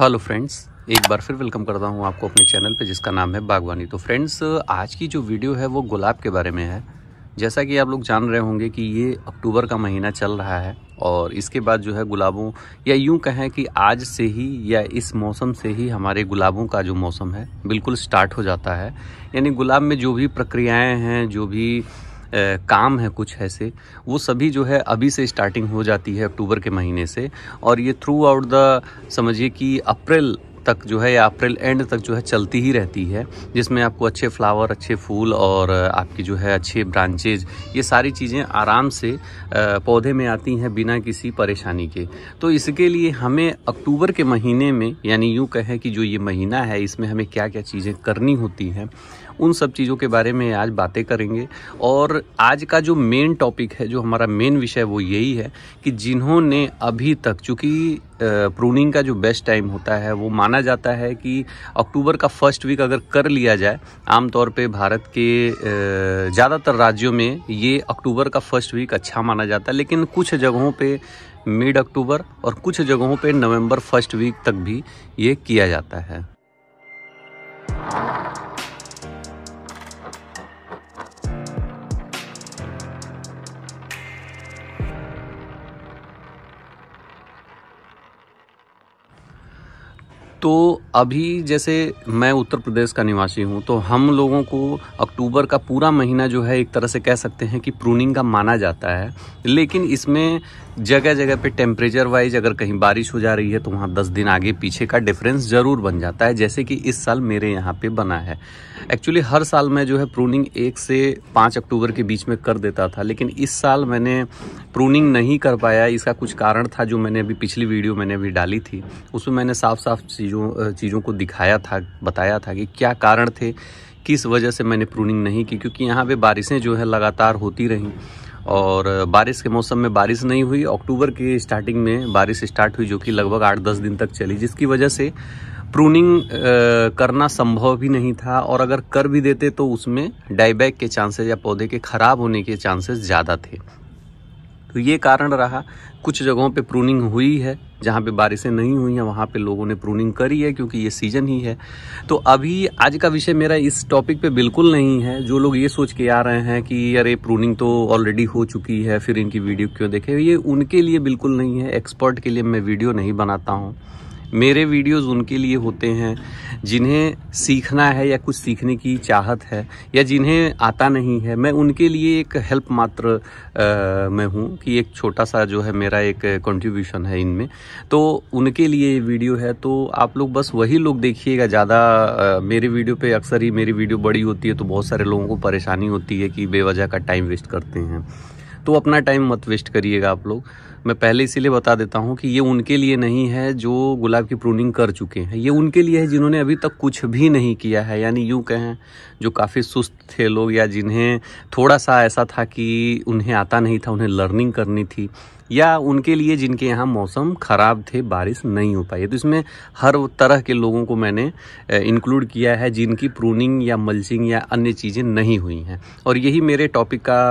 hello friends एक बार फिर welcome करता हूँ आपको अपने चैनल पे जिसका नाम है बागवानी तो फ्रेंड्स आज की जो वीडियो है वो गुलाब के बारे में है जैसा कि आप लोग जान रहे होंगे कि ये अक्टूबर का महीना चल रहा है और इसके बाद जो है गुलाबों या यूं कहें कि आज से ही या इस मौसम से ही हमारे गुलाबों का जो मौसम है बिल्कुल स्टार्ट हो जाता है यानी गुलाब में जो भी प्रक्रियाएँ हैं जो भी काम है कुछ ऐसे वो सभी जो है अभी से स्टार्टिंग हो जाती है अक्टूबर के महीने से और ये थ्रू आउट द समझिए कि अप्रैल तक जो है या अप्रैल एंड तक जो है चलती ही रहती है जिसमें आपको अच्छे फ्लावर अच्छे फूल और आपकी जो है अच्छे ब्रांचेज ये सारी चीज़ें आराम से पौधे में आती हैं बिना किसी परेशानी के तो इसके लिए हमें अक्टूबर के महीने में यानी यूँ कहें कि जो ये महीना है इसमें हमें क्या क्या चीज़ें करनी होती हैं उन सब चीज़ों के बारे में आज बातें करेंगे और आज का जो मेन टॉपिक है जो हमारा मेन विषय वो यही है कि जिन्होंने अभी तक चूँकि प्रूनिंग का जो बेस्ट टाइम होता है वो माना जाता है कि अक्टूबर का फर्स्ट वीक अगर कर लिया जाए आमतौर पे भारत के ज़्यादातर राज्यों में ये अक्टूबर का फर्स्ट वीक अच्छा माना जाता है लेकिन कुछ जगहों पे मिड अक्टूबर और कुछ जगहों पे नवंबर फर्स्ट वीक तक भी ये किया जाता है तो अभी जैसे मैं उत्तर प्रदेश का निवासी हूँ तो हम लोगों को अक्टूबर का पूरा महीना जो है एक तरह से कह सकते हैं कि प्रूनिंग का माना जाता है लेकिन इसमें जगह जगह पे टेम्परेचर वाइज अगर कहीं बारिश हो जा रही है तो वहाँ दस दिन आगे पीछे का डिफरेंस ज़रूर बन जाता है जैसे कि इस साल मेरे यहाँ पे बना है एक्चुअली हर साल मैं जो है प्रूनिंग एक से पाँच अक्टूबर के बीच में कर देता था लेकिन इस साल मैंने प्रूनिंग नहीं कर पाया इसका कुछ कारण था जो मैंने अभी पिछली वीडियो मैंने अभी डाली थी उसमें मैंने साफ साफ चीज़ चीज़ों चीज़ों को दिखाया था बताया था कि क्या कारण थे किस वजह से मैंने प्रूनिंग नहीं की क्योंकि यहाँ पे बारिशें जो है लगातार होती रहीं और बारिश के मौसम में बारिश नहीं हुई अक्टूबर के स्टार्टिंग में बारिश स्टार्ट हुई जो कि लगभग आठ दस दिन तक चली जिसकी वजह से प्रूनिंग करना संभव भी नहीं था और अगर कर भी देते तो उसमें डाईबैक के चांसेस या पौधे के ख़राब होने के चांसेस ज़्यादा थे तो ये कारण रहा कुछ जगहों पे प्रूनिंग हुई है जहाँ पे बारिशें नहीं हुई हैं वहाँ पे लोगों ने प्रूनिंग करी है क्योंकि ये सीज़न ही है तो अभी आज का विषय मेरा इस टॉपिक पे बिल्कुल नहीं है जो लोग ये सोच के आ रहे हैं कि अरे प्रूनिंग तो ऑलरेडी हो चुकी है फिर इनकी वीडियो क्यों देखे ये उनके लिए बिल्कुल नहीं है एक्सपर्ट के लिए मैं वीडियो नहीं बनाता हूँ मेरे वीडियोस उनके लिए होते हैं जिन्हें सीखना है या कुछ सीखने की चाहत है या जिन्हें आता नहीं है मैं उनके लिए एक हेल्प मात्र आ, मैं हूँ कि एक छोटा सा जो है मेरा एक कंट्रीब्यूशन है इनमें तो उनके लिए वीडियो है तो आप लोग बस वही लोग देखिएगा ज़्यादा मेरे वीडियो पे अक्सर ही मेरी वीडियो बड़ी होती है तो बहुत सारे लोगों को परेशानी होती है कि बेवजह का टाइम वेस्ट करते हैं तो अपना टाइम मत वेस्ट करिएगा आप लोग मैं पहले इसीलिए बता देता हूँ कि ये उनके लिए नहीं है जो गुलाब की प्रूनिंग कर चुके हैं ये उनके लिए है जिन्होंने अभी तक कुछ भी नहीं किया है यानी यूँ कहें जो काफ़ी सुस्त थे लोग या जिन्हें थोड़ा सा ऐसा था कि उन्हें आता नहीं था उन्हें लर्निंग करनी थी या उनके लिए जिनके यहाँ मौसम ख़राब थे बारिश नहीं हो पाई तो इसमें हर तरह के लोगों को मैंने इंक्लूड किया है जिनकी प्रूनिंग या मल्चिंग या अन्य चीज़ें नहीं हुई हैं और यही मेरे टॉपिक का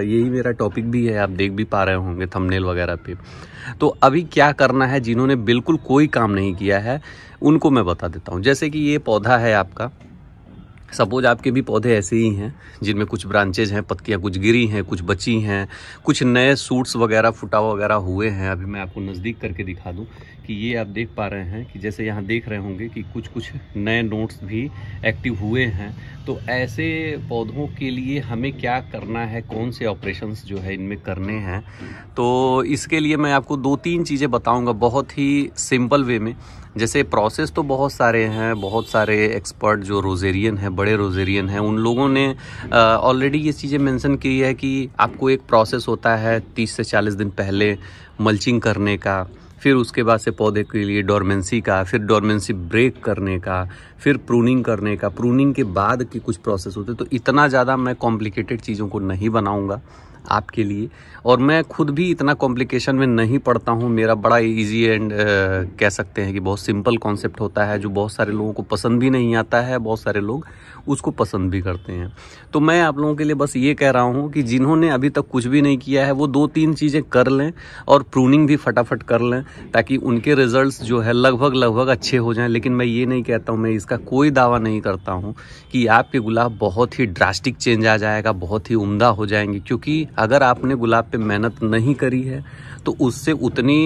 यही मेरा टॉपिक भी है आप देख भी पा रहे होंगे थंबनेल वगैरह व्हाट्सएप पे तो अभी क्या करना है जिन्होंने बिल्कुल कोई काम नहीं किया है उनको मैं बता देता हूँ जैसे कि ये पौधा है आपका सपोज आपके भी पौधे ऐसे ही हैं जिनमें कुछ ब्रांचेज हैं पत्तियाँ कुछ गिरी हैं कुछ बची हैं कुछ नए सूट्स वगैरह फुटाव वगैरह हुए हैं अभी मैं आपको नज़दीक करके दिखा दूँ कि ये आप देख पा रहे हैं कि जैसे यहाँ देख रहे होंगे कि कुछ कुछ नए नोट्स भी एक्टिव हुए हैं तो ऐसे पौधों के लिए हमें क्या करना है कौन से ऑपरेशन जो है इनमें करने हैं तो इसके लिए मैं आपको दो तीन चीज़ें बताऊँगा बहुत ही सिंपल वे में जैसे प्रोसेस तो बहुत सारे हैं बहुत सारे एक्सपर्ट जो रोजेरियन हैं बड़े रोजेरियन हैं उन लोगों ने ऑलरेडी ये चीज़ें मेंशन की है कि आपको एक प्रोसेस होता है 30 से 40 दिन पहले मल्चिंग करने का फिर उसके बाद से पौधे के लिए डॉर्मेंसी का फिर डॉर्मेंसी ब्रेक करने का फिर प्रूनिंग करने का प्रूनिंग के बाद के कुछ प्रोसेस होते तो इतना ज़्यादा मैं कॉम्प्लिकेटेड चीज़ों को नहीं बनाऊँगा आपके लिए और मैं खुद भी इतना कॉम्प्लिकेशन में नहीं पढ़ता हूँ मेरा बड़ा इजी एंड कह सकते हैं कि बहुत सिंपल कॉन्सेप्ट होता है जो बहुत सारे लोगों को पसंद भी नहीं आता है बहुत सारे लोग उसको पसंद भी करते हैं तो मैं आप लोगों के लिए बस ये कह रहा हूँ कि जिन्होंने अभी तक कुछ भी नहीं किया है वो दो तीन चीज़ें कर लें और प्रूनिंग भी फटाफट कर लें ताकि उनके रिजल्ट जो है लगभग लगभग अच्छे हो जाएँ लेकिन मैं ये नहीं कहता हूँ मैं इसका कोई दावा नहीं करता हूँ कि आपके गुलाब बहुत ही ड्रास्टिक चेंज आ जाएगा बहुत ही उमदा हो जाएंगे क्योंकि अगर आपने गुलाब पे मेहनत नहीं करी है तो उससे उतनी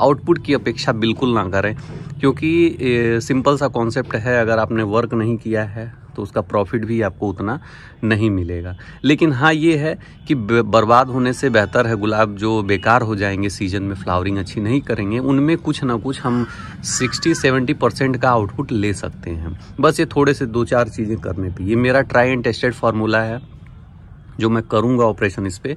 आउटपुट की अपेक्षा बिल्कुल ना करें क्योंकि सिंपल सा कॉन्सेप्ट है अगर आपने वर्क नहीं किया है तो उसका प्रॉफिट भी आपको उतना नहीं मिलेगा लेकिन हाँ ये है कि बर्बाद होने से बेहतर है गुलाब जो बेकार हो जाएंगे सीज़न में फ्लावरिंग अच्छी नहीं करेंगे उनमें कुछ ना कुछ हम 60-70 परसेंट का आउटपुट ले सकते हैं बस ये थोड़े से दो चार चीज़ें करने पे ये मेरा ट्राई एंड टेस्टेड फार्मूला है जो मैं करूँगा ऑपरेशन इस पर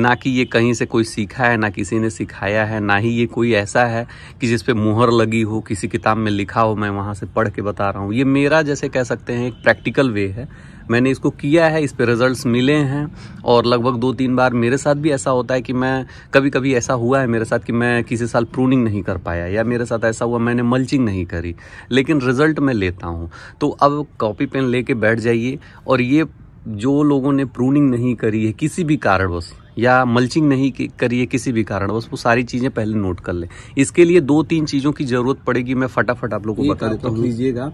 ना कि ये कहीं से कोई सीखा है ना किसी ने सिखाया है ना ही ये कोई ऐसा है कि जिस पे मुहर लगी हो किसी किताब में लिखा हो मैं वहाँ से पढ़ के बता रहा हूँ ये मेरा जैसे कह सकते हैं एक प्रैक्टिकल वे है मैंने इसको किया है इस पर रिजल्ट्स मिले हैं और लगभग दो तीन बार मेरे साथ भी ऐसा होता है कि मैं कभी कभी ऐसा हुआ है मेरे साथ कि मैं किसी साल प्रूनिंग नहीं कर पाया या मेरे साथ ऐसा हुआ मैंने मल्चिंग नहीं करी लेकिन रिजल्ट मैं लेता हूँ तो अब कॉपी पेन ले बैठ जाइए और ये जो लोगों ने प्रूनिंग नहीं करी है किसी भी कारणवश या मल्चिंग नहीं करी है किसी भी कारणवश वो सारी चीज़ें पहले नोट कर लें इसके लिए दो तीन चीज़ों की ज़रूरत पड़ेगी मैं फटाफट आप लोगों को बता देता तो हूँ लीजिएगा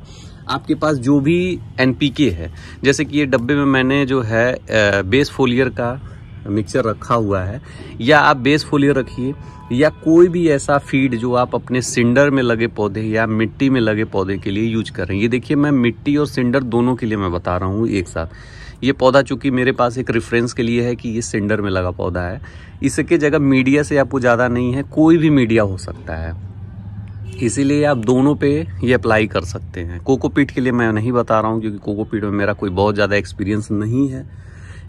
आपके पास जो भी एनपीके है जैसे कि ये डब्बे में मैंने जो है बेस फोलियर का मिक्सचर रखा हुआ है या आप बेस फोलियर रखिए या कोई भी ऐसा फीड जो आप अपने सिंडर में लगे पौधे या मिट्टी में लगे पौधे के लिए यूज कर रहे हैं ये देखिए मैं मिट्टी और सिंडर दोनों के लिए मैं बता रहा हूँ एक साथ ये पौधा चूंकि मेरे पास एक रेफरेंस के लिए है कि ये सिंडर में लगा पौधा है इसके जगह मीडिया से आपको ज़्यादा नहीं है कोई भी मीडिया हो सकता है इसीलिए आप दोनों पे ये अप्लाई कर सकते हैं कोकोपीट के लिए मैं नहीं बता रहा हूँ क्योंकि कोकोपीट में मेरा कोई बहुत ज़्यादा एक्सपीरियंस नहीं है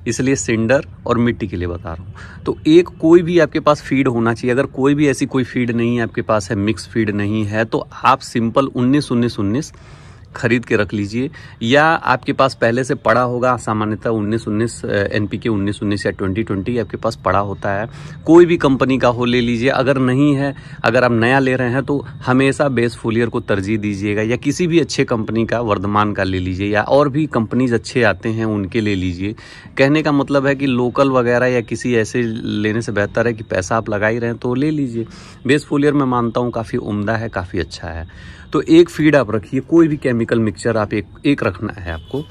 इसलिए सिंडर और मिट्टी के लिए बता रहा हूँ तो एक कोई भी आपके पास फीड होना चाहिए अगर कोई भी ऐसी कोई फीड नहीं है आपके पास है मिक्स फीड नहीं है तो आप सिंपल उन्नीस उन्नीस उन्नीस खरीद के रख लीजिए या आपके पास पहले से पड़ा होगा सामान्यतः उन्नीस उन्नीस एन पी के उन्नीस उन्नीस या ट्वेंटी ट्वेंटी आपके पास पड़ा होता है कोई भी कंपनी का हो ले लीजिए अगर नहीं है अगर आप नया ले रहे हैं तो हमेशा बेस फोलियर को तरजीह दीजिएगा या किसी भी अच्छे कंपनी का वर्धमान का ले लीजिए या और भी कंपनीज अच्छे आते हैं उनके ले लीजिए कहने का मतलब है कि लोकल वगैरह या किसी ऐसे लेने से बेहतर है कि पैसा आप लगा ही रहे हैं तो ले लीजिए बेस फोलियर मैं मानता हूँ काफ़ी उमदा है काफ़ी अच्छा है तो एक फीड आप रखिए कोई भी केमिकल मिक्सचर आप एक एक रखना है आपको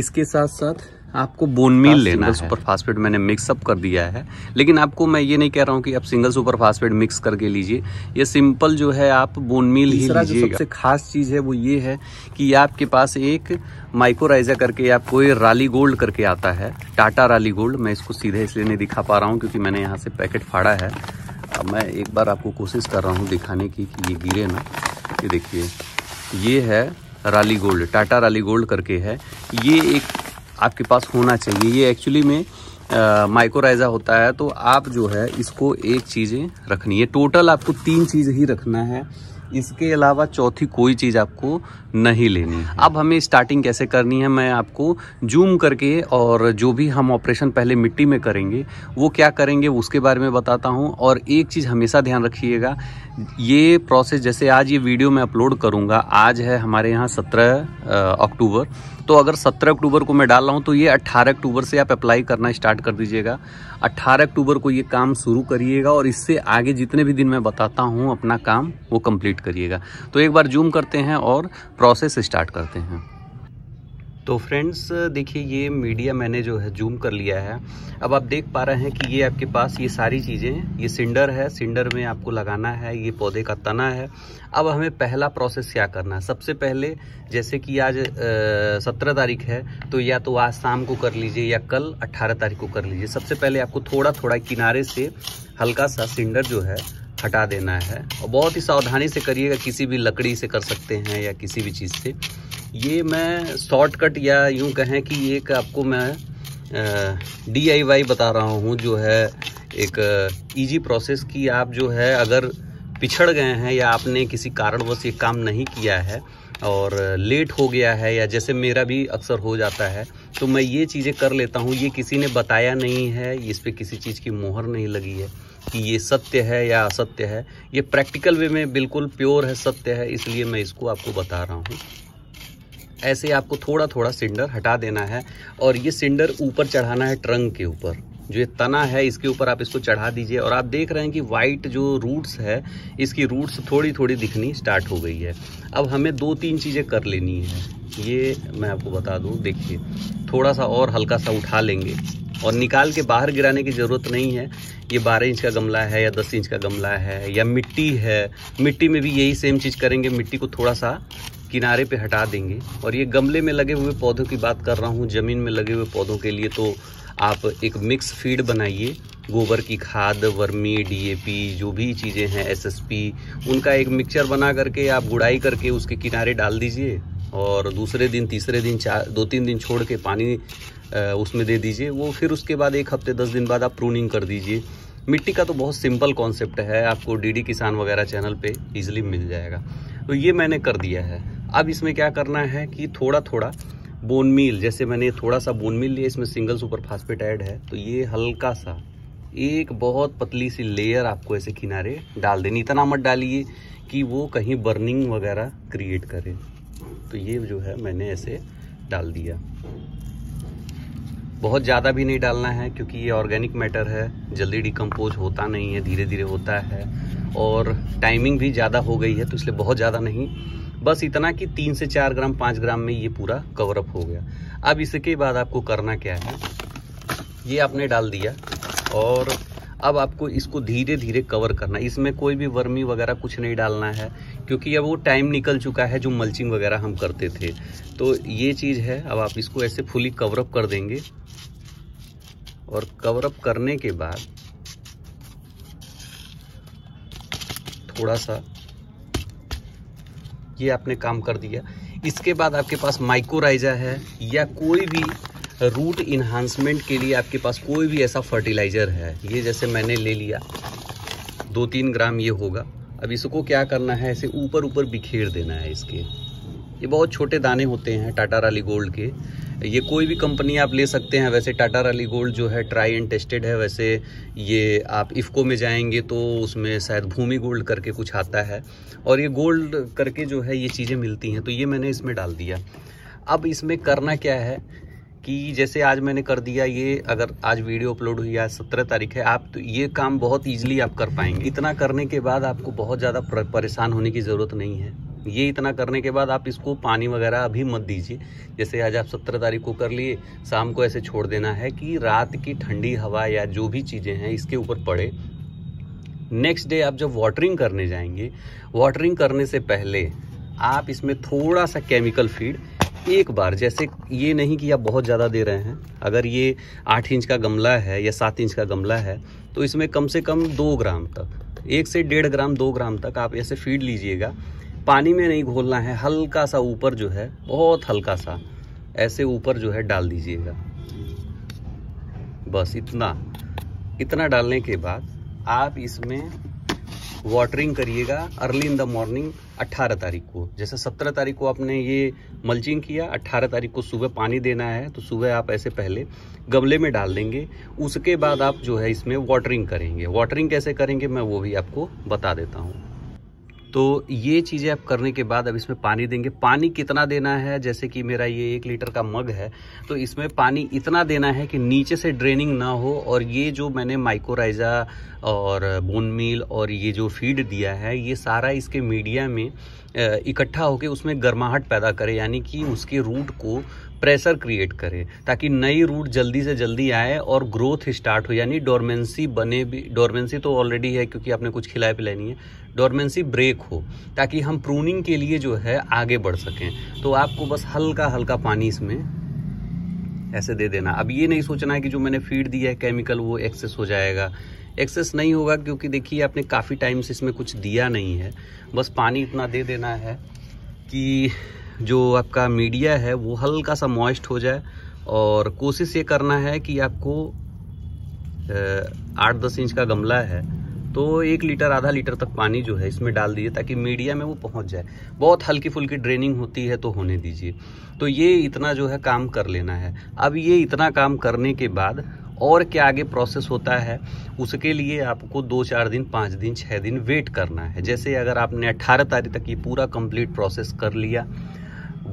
इसके साथ साथ आपको बोन मील लेना है सुपर फास्फेट मैंने मिक्सअप कर दिया है लेकिन आपको मैं ये नहीं कह रहा हूँ कि आप सिंगल सुपर फास्फेट मिक्स करके लीजिए ये सिंपल जो है आप बोन मील ही जो सबसे खास चीज़ है वो ये है कि आपके पास एक माइक्रोराइजर करके आपको ये राली गोल्ड करके आता है टाटा राली गोल्ड मैं इसको सीधे इसलिए नहीं दिखा पा रहा हूँ क्योंकि मैंने यहाँ से पैकेट फाड़ा है अब मैं एक बार आपको कोशिश कर रहा हूँ दिखाने की कि ये गिरे ना ये देखिए ये है राली गोल्ड टाटा राली गोल्ड करके है ये एक आपके पास होना चाहिए ये एक्चुअली में माइक्रोराइजा होता है तो आप जो है इसको एक चीज़ें रखनी है टोटल आपको तीन चीज़ ही रखना है इसके अलावा चौथी कोई चीज़ आपको नहीं लेनी अब हमें स्टार्टिंग कैसे करनी है मैं आपको जूम करके और जो भी हम ऑपरेशन पहले मिट्टी में करेंगे वो क्या करेंगे उसके बारे में बताता हूँ और एक चीज़ हमेशा ध्यान रखिएगा ये प्रोसेस जैसे आज ये वीडियो मैं अपलोड करूँगा आज है हमारे यहाँ सत्रह अक्टूबर तो अगर 17 अक्टूबर को मैं डाल रहा हूँ तो ये 18 अक्टूबर से आप अप्लाई करना स्टार्ट कर दीजिएगा 18 अक्टूबर को ये काम शुरू करिएगा और इससे आगे जितने भी दिन मैं बताता हूँ अपना काम वो कम्प्लीट करिएगा तो एक बार जूम करते हैं और प्रोसेस स्टार्ट करते हैं तो फ्रेंड्स देखिए ये मीडिया मैंने जो है जूम कर लिया है अब आप देख पा रहे हैं कि ये आपके पास ये सारी चीज़ें ये सिंडर है सिंडर में आपको लगाना है ये पौधे का तना है अब हमें पहला प्रोसेस क्या करना है सबसे पहले जैसे कि आज सत्रह तारीख है तो या तो आज शाम को कर लीजिए या कल अट्ठारह तारीख को कर लीजिए सबसे पहले आपको थोड़ा थोड़ा किनारे से हल्का सा सिंडर जो है हटा देना है और बहुत ही सावधानी से करिएगा किसी भी लकड़ी से कर सकते हैं या किसी भी चीज़ से ये मैं शॉर्टकट या यूँ कहें कि एक आपको मैं डी आई वाई बता रहा हूँ जो है एक ईजी प्रोसेस कि आप जो है अगर पिछड़ गए हैं या आपने किसी कारणवश ये काम नहीं किया है और लेट हो गया है या जैसे मेरा भी अक्सर हो जाता है तो मैं ये चीज़ें कर लेता हूँ ये किसी ने बताया नहीं है इस पर किसी चीज़ की मोहर नहीं लगी है कि ये सत्य है या असत्य है ये प्रैक्टिकल वे में बिल्कुल प्योर है सत्य है इसलिए मैं इसको आपको बता रहा हूँ ऐसे आपको थोड़ा थोड़ा सिंडर हटा देना है और ये सिंडर ऊपर चढ़ाना है ट्रंक के ऊपर जो ये तना है इसके ऊपर आप इसको चढ़ा दीजिए और आप देख रहे हैं कि वाइट जो रूट्स है इसकी रूट्स थोड़ी थोड़ी दिखनी स्टार्ट हो गई है अब हमें दो तीन चीज़ें कर लेनी है ये मैं आपको बता दूँ देखिए थोड़ा सा और हल्का सा उठा लेंगे और निकाल के बाहर गिराने की ज़रूरत नहीं है ये बारह इंच का गमला है या दस इंच का गमला है या मिट्टी है मिट्टी में भी यही सेम चीज़ करेंगे मिट्टी को थोड़ा सा किनारे पे हटा देंगे और ये गमले में लगे हुए पौधों की बात कर रहा हूँ ज़मीन में लगे हुए पौधों के लिए तो आप एक मिक्स फीड बनाइए गोबर की खाद वर्मी डीएपी जो भी चीज़ें हैं एसएसपी उनका एक मिक्सचर बना करके आप गुड़ाई करके उसके किनारे डाल दीजिए और दूसरे दिन तीसरे दिन चार दो तीन दिन छोड़ के पानी उसमें दे दीजिए वो फिर उसके बाद एक हफ्ते दस दिन बाद आप प्रूनिंग कर दीजिए मिट्टी का तो बहुत सिंपल कॉन्सेप्ट है आपको डीडी किसान वगैरह चैनल पे इजीली मिल जाएगा तो ये मैंने कर दिया है अब इसमें क्या करना है कि थोड़ा थोड़ा बोन मील जैसे मैंने थोड़ा सा बोन मील लिया इसमें सिंगल सुपर फास्फेट ऐड है तो ये हल्का सा एक बहुत पतली सी लेयर आपको ऐसे किनारे डाल देनी इतना मत डालिए कि वो कहीं बर्निंग वगैरह क्रिएट करे तो ये जो है मैंने ऐसे डाल दिया बहुत ज़्यादा भी नहीं डालना है क्योंकि ये ऑर्गेनिक मैटर है जल्दी डिकम्पोज होता नहीं है धीरे धीरे होता है और टाइमिंग भी ज़्यादा हो गई है तो इसलिए बहुत ज़्यादा नहीं बस इतना कि तीन से चार ग्राम पाँच ग्राम में ये पूरा कवरअप हो गया अब इसके बाद आपको करना क्या है ये आपने डाल दिया और अब आपको इसको धीरे धीरे कवर करना इसमें कोई भी वर्मी वगैरह कुछ नहीं डालना है क्योंकि अब वो टाइम निकल चुका है जो मल्चिंग वगैरह हम करते थे तो ये चीज़ है अब आप इसको ऐसे फुली कवरअप कर देंगे और कवरअप करने के बाद थोड़ा सा ये आपने काम कर दिया इसके बाद आपके पास माइक्रोराइजा है या कोई भी रूट इन्हांसमेंट के लिए आपके पास कोई भी ऐसा फर्टिलाइज़र है ये जैसे मैंने ले लिया दो तीन ग्राम ये होगा अब इसको क्या करना है ऐसे ऊपर ऊपर बिखेर देना है इसके ये बहुत छोटे दाने होते हैं टाटा राली गोल्ड के ये कोई भी कंपनी आप ले सकते हैं वैसे टाटा रली गोल्ड जो है ट्राई एंड टेस्टेड है वैसे ये आप इफ़को में जाएंगे तो उसमें शायद भूमि गोल्ड करके कुछ आता है और ये गोल्ड करके जो है ये चीज़ें मिलती हैं तो ये मैंने इसमें डाल दिया अब इसमें करना क्या है कि जैसे आज मैंने कर दिया ये अगर आज वीडियो अपलोड हुई आज सत्रह तारीख है आप तो ये काम बहुत ईजिली आप कर पाएंगे इतना करने के बाद आपको बहुत ज़्यादा परेशान होने की ज़रूरत नहीं है ये इतना करने के बाद आप इसको पानी वगैरह अभी मत दीजिए जैसे आज आप सत्रह तारीख को कर लिए शाम को ऐसे छोड़ देना है कि रात की ठंडी हवा या जो भी चीज़ें हैं इसके ऊपर पड़े नेक्स्ट डे आप जब वाटरिंग करने जाएंगे वाटरिंग करने से पहले आप इसमें थोड़ा सा केमिकल फीड एक बार जैसे ये नहीं कि आप बहुत ज़्यादा दे रहे हैं अगर ये आठ इंच का गमला है या सात इंच का गमला है तो इसमें कम से कम दो ग्राम तक एक से डेढ़ ग्राम दो ग्राम तक आप ऐसे फीड लीजिएगा पानी में नहीं घोलना है हल्का सा ऊपर जो है बहुत हल्का सा ऐसे ऊपर जो है डाल दीजिएगा बस इतना इतना डालने के बाद आप इसमें वाटरिंग करिएगा अर्ली इन द मॉर्निंग 18 तारीख को जैसे 17 तारीख को आपने ये मल्चिंग किया 18 तारीख को सुबह पानी देना है तो सुबह आप ऐसे पहले गमले में डाल देंगे उसके बाद आप जो है इसमें वाटरिंग करेंगे वाटरिंग कैसे करेंगे मैं वो भी आपको बता देता हूँ तो ये चीज़ें आप करने के बाद अब इसमें पानी देंगे पानी कितना देना है जैसे कि मेरा ये एक लीटर का मग है तो इसमें पानी इतना देना है कि नीचे से ड्रेनिंग ना हो और ये जो मैंने माइक्रोराइजा और बोन मील और ये जो फीड दिया है ये सारा इसके मीडिया में इकट्ठा होकर उसमें गर्माहट पैदा करे यानी कि उसके रूट को प्रेशर क्रिएट करें ताकि नई रूट जल्दी से जल्दी आए और ग्रोथ स्टार्ट हो यानी डोरमेंसी बने भी डोरमेंसी तो ऑलरेडी है क्योंकि आपने कुछ खिलाए पिलाए नहीं है डोरमेंसी ब्रेक हो ताकि हम प्रूनिंग के लिए जो है आगे बढ़ सकें तो आपको बस हल्का हल्का पानी इसमें ऐसे दे देना अब ये नहीं सोचना है कि जो मैंने फीड दिया है केमिकल वो एक्सेस हो जाएगा एक्सेस नहीं होगा क्योंकि देखिए आपने काफ़ी टाइम से इसमें कुछ दिया नहीं है बस पानी इतना दे देना है कि जो आपका मीडिया है वो हल्का सा मॉइस्ट हो जाए और कोशिश ये करना है कि आपको आठ दस इंच का गमला है तो एक लीटर आधा लीटर तक पानी जो है इसमें डाल दीजिए ताकि मीडिया में वो पहुंच जाए बहुत हल्की फुल्की ड्रेनिंग होती है तो होने दीजिए तो ये इतना जो है काम कर लेना है अब ये इतना काम करने के बाद और क्या आगे प्रोसेस होता है उसके लिए आपको दो चार दिन पाँच दिन छः दिन वेट करना है जैसे अगर आपने अट्ठारह तारीख तक ये पूरा कंप्लीट प्रोसेस कर लिया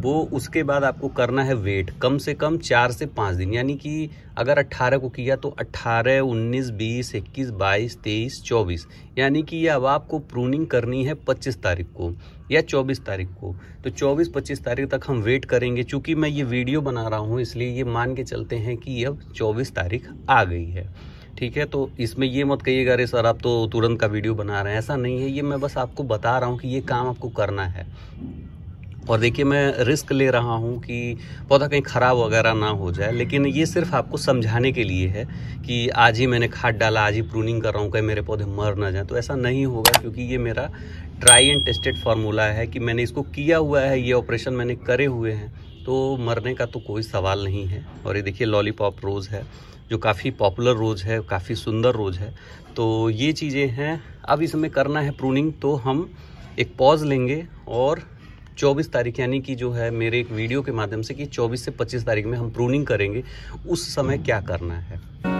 वो उसके बाद आपको करना है वेट कम से कम चार से पाँच दिन यानी कि अगर 18 को किया तो 18, 19, 20, 21, 22, 23, 24 यानी कि अब आपको प्रूनिंग करनी है 25 तारीख को या 24 तारीख को तो 24, 25 तारीख तक हम वेट करेंगे चूँकि मैं ये वीडियो बना रहा हूँ इसलिए ये मान के चलते हैं कि अब 24 तारीख आ गई है ठीक है तो इसमें ये मत कहिएगा अरे सर आप तो तुरंत का वीडियो बना रहे हैं ऐसा नहीं है ये मैं बस आपको बता रहा हूँ कि ये काम आपको करना है और देखिए मैं रिस्क ले रहा हूँ कि पौधा कहीं ख़राब वगैरह ना हो जाए लेकिन ये सिर्फ आपको समझाने के लिए है कि आज ही मैंने खाद डाला आज ही प्रूनिंग कर रहा हूँ कहीं मेरे पौधे मर ना जाए तो ऐसा नहीं होगा क्योंकि ये मेरा ट्राई एंड टेस्टेड फार्मूला है कि मैंने इसको किया हुआ है ये ऑपरेशन मैंने करे हुए हैं तो मरने का तो कोई सवाल नहीं है और ये देखिए लॉलीपॉप रोज़ है जो काफ़ी पॉपुलर रोज़ है काफ़ी सुंदर रोज़ है तो ये चीज़ें हैं अब इसमें करना है प्रूनिंग तो हम एक पॉज लेंगे और 24 तारीख यानी कि जो है मेरे एक वीडियो के माध्यम से कि 24 से 25 तारीख में हम प्रूनिंग करेंगे उस समय क्या करना है